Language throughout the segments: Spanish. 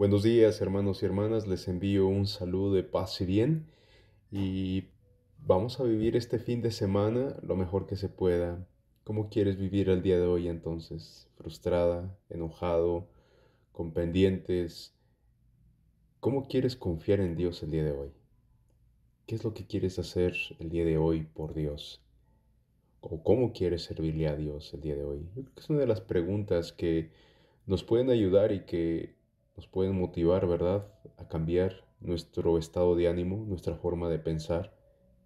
Buenos días hermanos y hermanas, les envío un saludo de paz y bien y vamos a vivir este fin de semana lo mejor que se pueda. ¿Cómo quieres vivir el día de hoy entonces? ¿Frustrada, enojado, con pendientes? ¿Cómo quieres confiar en Dios el día de hoy? ¿Qué es lo que quieres hacer el día de hoy por Dios? ¿O cómo quieres servirle a Dios el día de hoy? es una de las preguntas que nos pueden ayudar y que nos pueden motivar, ¿verdad?, a cambiar nuestro estado de ánimo, nuestra forma de pensar,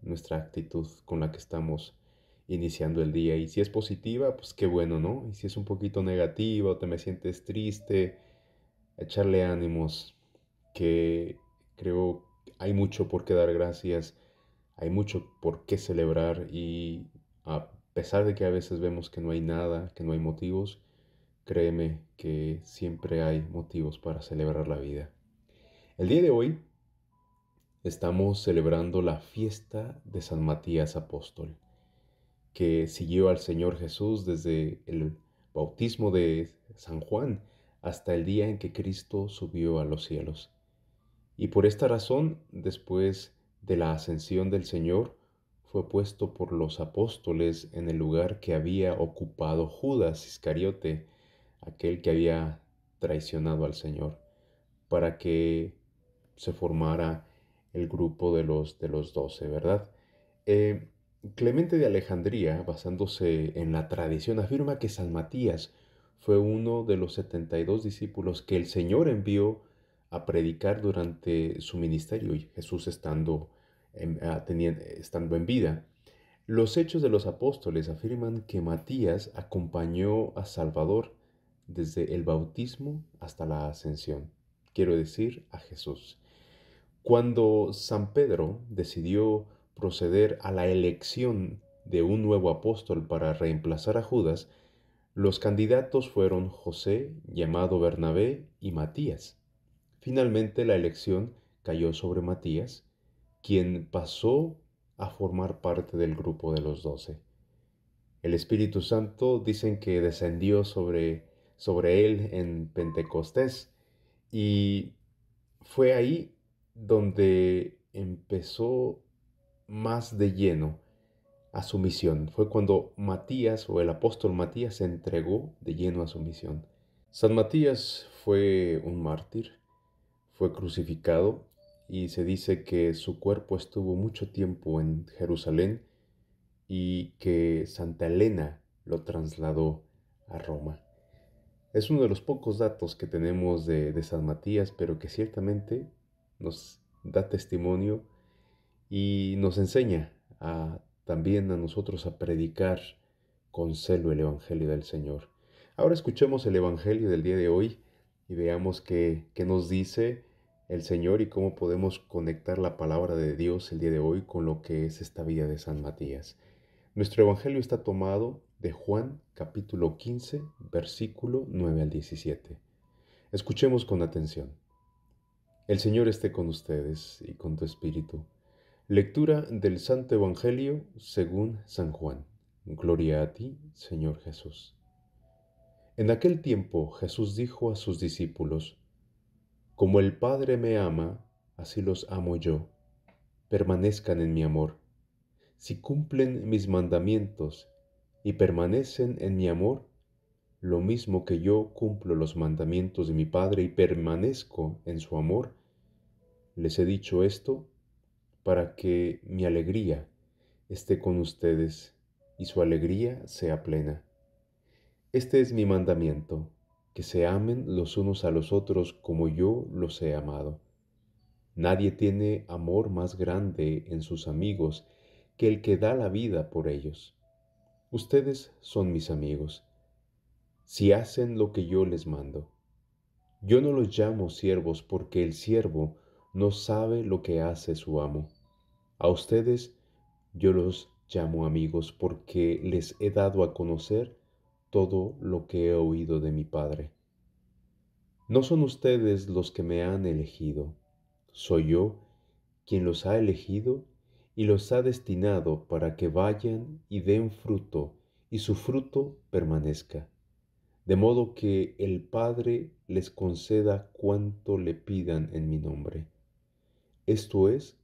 nuestra actitud con la que estamos iniciando el día. Y si es positiva, pues qué bueno, ¿no? Y si es un poquito negativa o te me sientes triste, echarle ánimos, que creo hay mucho por qué dar gracias, hay mucho por qué celebrar y a pesar de que a veces vemos que no hay nada, que no hay motivos, Créeme que siempre hay motivos para celebrar la vida. El día de hoy estamos celebrando la fiesta de San Matías Apóstol, que siguió al Señor Jesús desde el bautismo de San Juan hasta el día en que Cristo subió a los cielos. Y por esta razón, después de la ascensión del Señor, fue puesto por los apóstoles en el lugar que había ocupado Judas Iscariote, aquel que había traicionado al Señor, para que se formara el grupo de los de los doce, ¿verdad? Eh, Clemente de Alejandría, basándose en la tradición, afirma que San Matías fue uno de los 72 discípulos que el Señor envió a predicar durante su ministerio, y Jesús estando en, ah, teniendo, estando en vida. Los hechos de los apóstoles afirman que Matías acompañó a Salvador desde el bautismo hasta la ascensión, quiero decir, a Jesús. Cuando San Pedro decidió proceder a la elección de un nuevo apóstol para reemplazar a Judas, los candidatos fueron José, llamado Bernabé, y Matías. Finalmente la elección cayó sobre Matías, quien pasó a formar parte del grupo de los doce. El Espíritu Santo dicen que descendió sobre sobre él en Pentecostés. Y fue ahí donde empezó más de lleno a su misión. Fue cuando Matías o el apóstol Matías se entregó de lleno a su misión. San Matías fue un mártir, fue crucificado y se dice que su cuerpo estuvo mucho tiempo en Jerusalén y que Santa Elena lo trasladó a Roma. Es uno de los pocos datos que tenemos de, San Matías, pero que ciertamente nos da testimonio y nos enseña también a nosotros a predicar con celo el Evangelio del Señor. Ahora escuchemos el Evangelio del día de hoy y veamos qué nos dice el Señor y cómo podemos conectar la palabra de Dios el día de hoy con lo que es esta vida de San Matías. Nuestro Evangelio está tomado Juan capítulo 15, versículo 9 al 17. Escuchemos con atención. El Señor esté con ustedes y con tu espíritu. Lectura del Santo Evangelio según San Juan. Gloria a ti, Señor Jesús. En aquel tiempo Jesús dijo a sus discípulos, Como el Padre me ama, así los amo yo. Permanezcan en mi amor. Si cumplen mis mandamientos y permanecen en mi amor, lo mismo que yo cumplo los mandamientos de mi Padre y permanezco en su amor, les he dicho esto para que mi alegría esté con ustedes y su alegría sea plena. Este es mi mandamiento, que se amen los unos a los otros como yo los he amado. Nadie tiene amor más grande en sus amigos que el que da la vida por ellos. Ustedes son mis amigos, si hacen lo que yo les mando. Yo no los llamo siervos porque el siervo no sabe lo que hace su amo. A ustedes yo los llamo amigos porque les he dado a conocer todo lo que he oído de mi Padre. No son ustedes los que me han elegido, soy yo quien los ha elegido y los ha destinado para que vayan y den fruto, y su fruto permanezca, de modo que el Padre les conceda cuanto le pidan en mi nombre. Esto es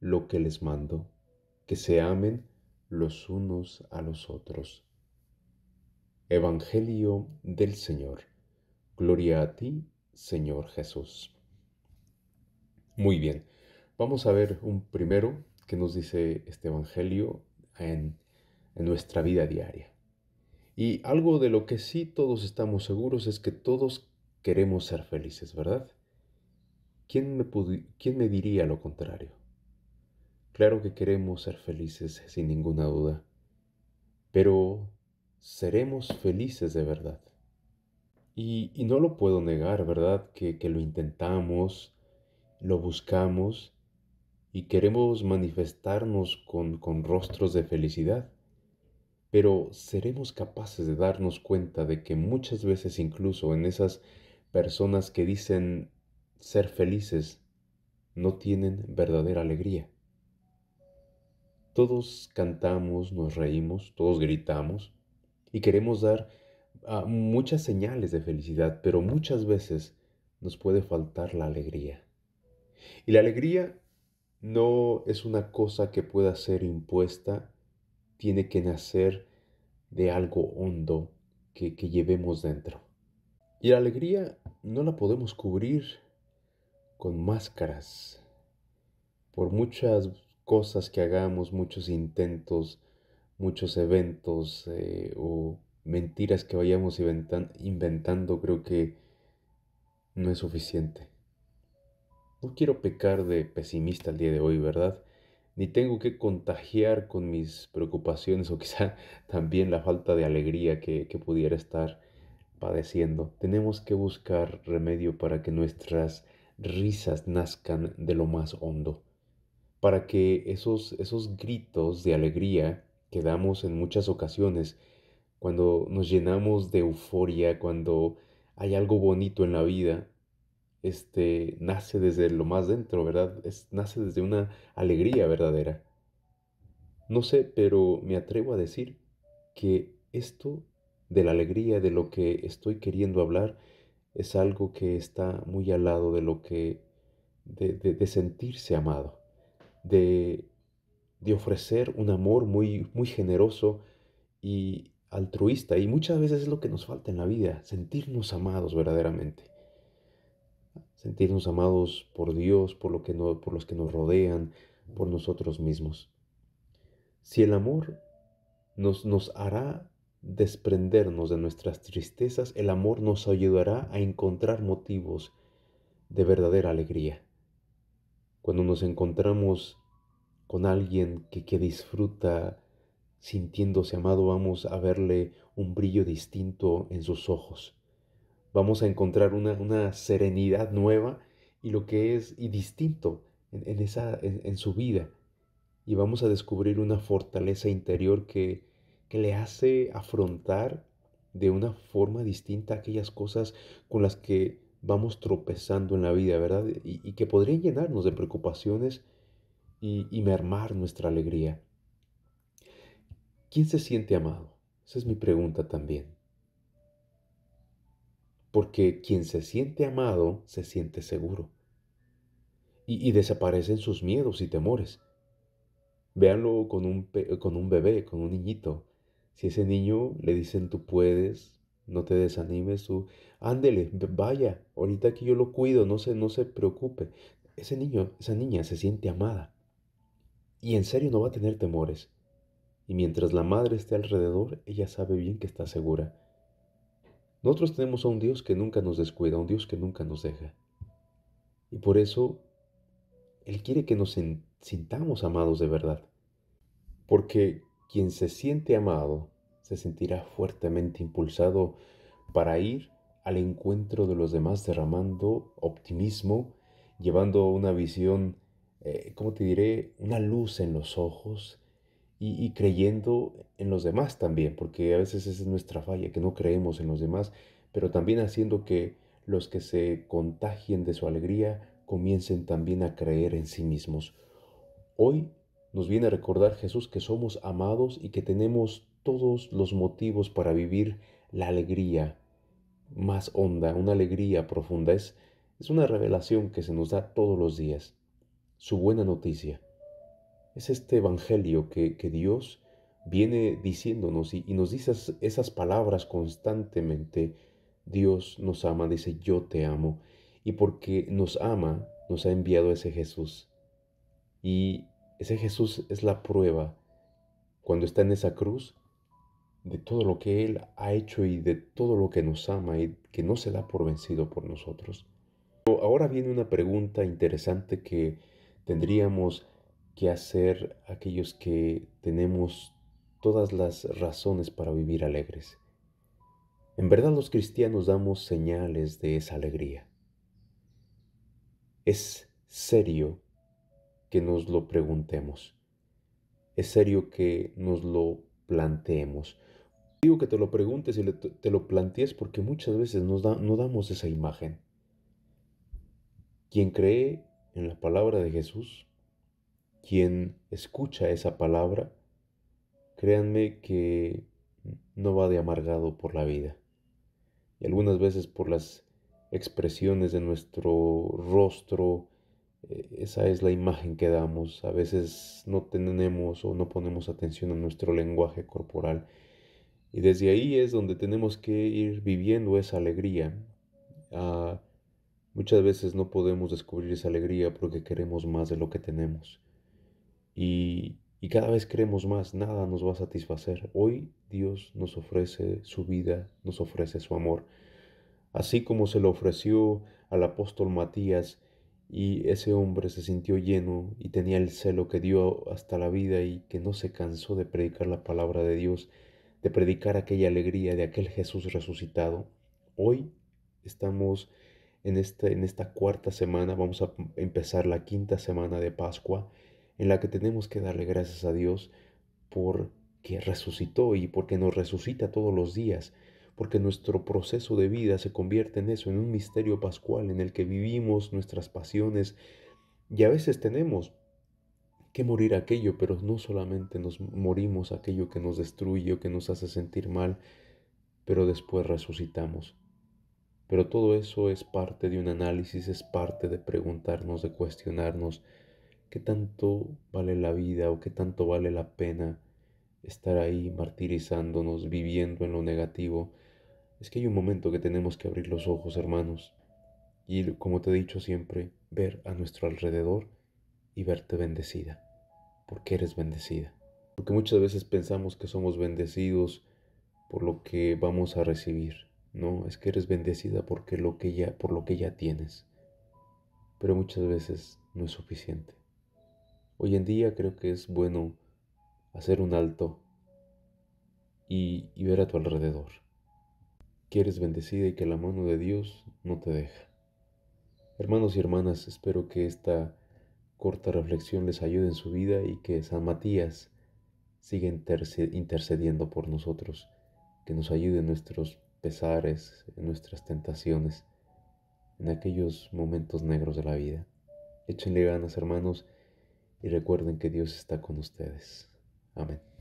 lo que les mando, que se amen los unos a los otros. Evangelio del Señor. Gloria a ti, Señor Jesús. Muy bien, vamos a ver un primero que nos dice este Evangelio en, nuestra vida diaria. Y algo de lo que sí todos estamos seguros es que todos queremos ser felices, ¿verdad? ¿Quién me, ¿Quién me diría lo contrario? Claro que queremos ser felices, sin ninguna duda, pero ¿seremos felices de verdad? Y, no lo puedo negar, ¿verdad? Que, que lo intentamos, lo buscamos, y queremos manifestarnos con, rostros de felicidad, pero seremos capaces de darnos cuenta de que muchas veces incluso en esas personas que dicen ser felices no tienen verdadera alegría. Todos cantamos, nos reímos, todos gritamos y queremos dar ah, muchas señales de felicidad, pero muchas veces nos puede faltar la alegría. Y la alegría no es una cosa que pueda ser impuesta, tiene que nacer de algo hondo que, llevemos dentro. Y la alegría no la podemos cubrir con máscaras. Por muchas cosas que hagamos, muchos intentos, muchos eventos eh, o mentiras que vayamos inventando, creo que no es suficiente. No quiero pecar de pesimista el día de hoy, ¿verdad? Ni tengo que contagiar con mis preocupaciones o quizá también la falta de alegría que, pudiera estar padeciendo. Tenemos que buscar remedio para que nuestras risas nazcan de lo más hondo, para que esos, esos gritos de alegría que damos en muchas ocasiones, cuando nos llenamos de euforia, cuando hay algo bonito en la vida, este, nace desde lo más dentro, ¿verdad? Es, nace desde una alegría verdadera. No sé, pero me atrevo a decir que esto de la alegría, de lo que estoy queriendo hablar, es algo que está muy al lado de lo que, de, sentirse amado, de, de, ofrecer un amor muy, muy generoso y altruista. Y muchas veces es lo que nos falta en la vida, sentirnos amados verdaderamente sentirnos amados por Dios, por, lo por los que nos rodean, por nosotros mismos. Si el amor nos, hará desprendernos de nuestras tristezas, el amor nos ayudará a encontrar motivos de verdadera alegría. Cuando nos encontramos con alguien que, que disfruta sintiéndose amado, vamos a verle un brillo distinto en sus ojos vamos a encontrar una, serenidad nueva y lo que es y distinto en, en, su vida. Y vamos a descubrir una fortaleza interior que, le hace afrontar de una forma distinta aquellas cosas con las que vamos tropezando en la vida, ¿verdad? Y, que podrían llenarnos de preocupaciones y, y, mermar nuestra alegría. ¿Quién se siente amado? Esa es mi pregunta también porque quien se siente amado se siente seguro. Y, desaparecen sus miedos y temores. Véanlo con un, bebé, con un niñito. Si ese niño le dicen tú puedes, no te desanimes, tú ándele, vaya, ahorita que yo lo cuido, no se, no se preocupe. Ese niño, esa niña se siente amada. Y en serio no va a tener temores. Y mientras la madre esté alrededor, ella sabe bien que está segura. Nosotros tenemos a un Dios que nunca nos descuida, un Dios que nunca nos deja. Y por eso Él quiere que nos sintamos amados de verdad. Porque quien se siente amado se sentirá fuertemente impulsado para ir al encuentro de los demás derramando optimismo, llevando una visión, como eh, ¿cómo te diré?, una luz en los ojos y, creyendo en los demás también, porque a veces esa es nuestra falla, que no creemos en los demás, pero también haciendo que los que se contagien de su alegría comiencen también a creer en sí mismos. Hoy nos viene a recordar Jesús que somos amados y que tenemos todos los motivos para vivir la alegría más honda, una alegría profunda. Es, es una revelación que se nos da todos los días. Su buena noticia es este Evangelio que, Dios viene diciéndonos y, nos dice esas, palabras constantemente. Dios nos ama, dice yo te amo. Y porque nos ama, nos ha enviado ese Jesús. Y ese Jesús es la prueba cuando está en esa cruz de todo lo que Él ha hecho y de todo lo que nos ama y que no se da por vencido por nosotros. ahora viene una pregunta interesante que tendríamos qué hacer aquellos que tenemos todas las razones para vivir alegres. En verdad los cristianos damos señales de esa alegría. Es serio que nos lo preguntemos. Es serio que nos lo planteemos. Digo que te lo preguntes y te lo plantees porque muchas veces no damos esa imagen. Quien cree en la palabra de Jesús quien escucha esa palabra, créanme que no va de amargado por la vida. Y algunas veces por las expresiones de nuestro rostro, eh, esa es la imagen que damos. A veces no tenemos o no ponemos atención a nuestro lenguaje corporal. Y desde ahí es donde tenemos que ir viviendo esa alegría. Ah, muchas veces no podemos descubrir esa alegría porque queremos más de lo que tenemos y, cada vez creemos más, nada nos va a satisfacer. Hoy Dios nos ofrece su vida, nos ofrece su amor, así como se lo ofreció al apóstol Matías y ese hombre se sintió lleno y tenía el celo que dio hasta la vida y que no se cansó de predicar la palabra de Dios, de predicar aquella alegría de aquel Jesús resucitado. Hoy estamos en, este, en esta cuarta semana, vamos a empezar la quinta semana de Pascua en la que tenemos que darle gracias a Dios porque resucitó y porque nos resucita todos los días, porque nuestro proceso de vida se convierte en eso, en un misterio pascual en el que vivimos nuestras pasiones y a veces tenemos que morir aquello, pero no solamente nos morimos aquello que nos destruye o que nos hace sentir mal, pero después resucitamos. Pero todo eso es parte de un análisis, es parte de preguntarnos, de cuestionarnos, qué tanto vale la vida o qué tanto vale la pena estar ahí martirizándonos, viviendo en lo negativo. Es que hay un momento que tenemos que abrir los ojos, hermanos, y como te he dicho siempre, ver a nuestro alrededor y verte bendecida, porque eres bendecida. Porque muchas veces pensamos que somos bendecidos por lo que vamos a recibir. No, es que eres bendecida porque lo que ya, por lo que ya tienes. Pero muchas veces no es suficiente. Hoy en día creo que es bueno hacer un alto y, ver a tu alrededor. Que eres bendecida y que la mano de Dios no te deja. Hermanos y hermanas, espero que esta corta reflexión les ayude en su vida y que San Matías siga intercediendo por nosotros, que nos ayude en nuestros pesares, en nuestras tentaciones, en aquellos momentos negros de la vida. Échenle ganas, hermanos, y recuerden que Dios está con ustedes. Amén.